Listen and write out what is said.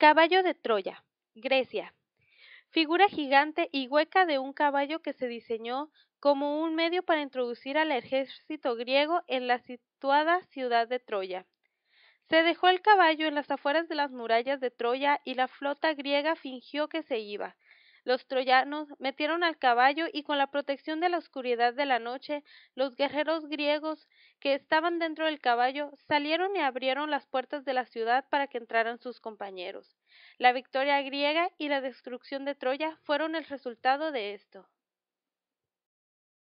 Caballo de Troya, Grecia. Figura gigante y hueca de un caballo que se diseñó como un medio para introducir al ejército griego en la situada ciudad de Troya. Se dejó el caballo en las afueras de las murallas de Troya y la flota griega fingió que se iba, los troyanos metieron al caballo y con la protección de la oscuridad de la noche, los guerreros griegos que estaban dentro del caballo salieron y abrieron las puertas de la ciudad para que entraran sus compañeros. La victoria griega y la destrucción de Troya fueron el resultado de esto.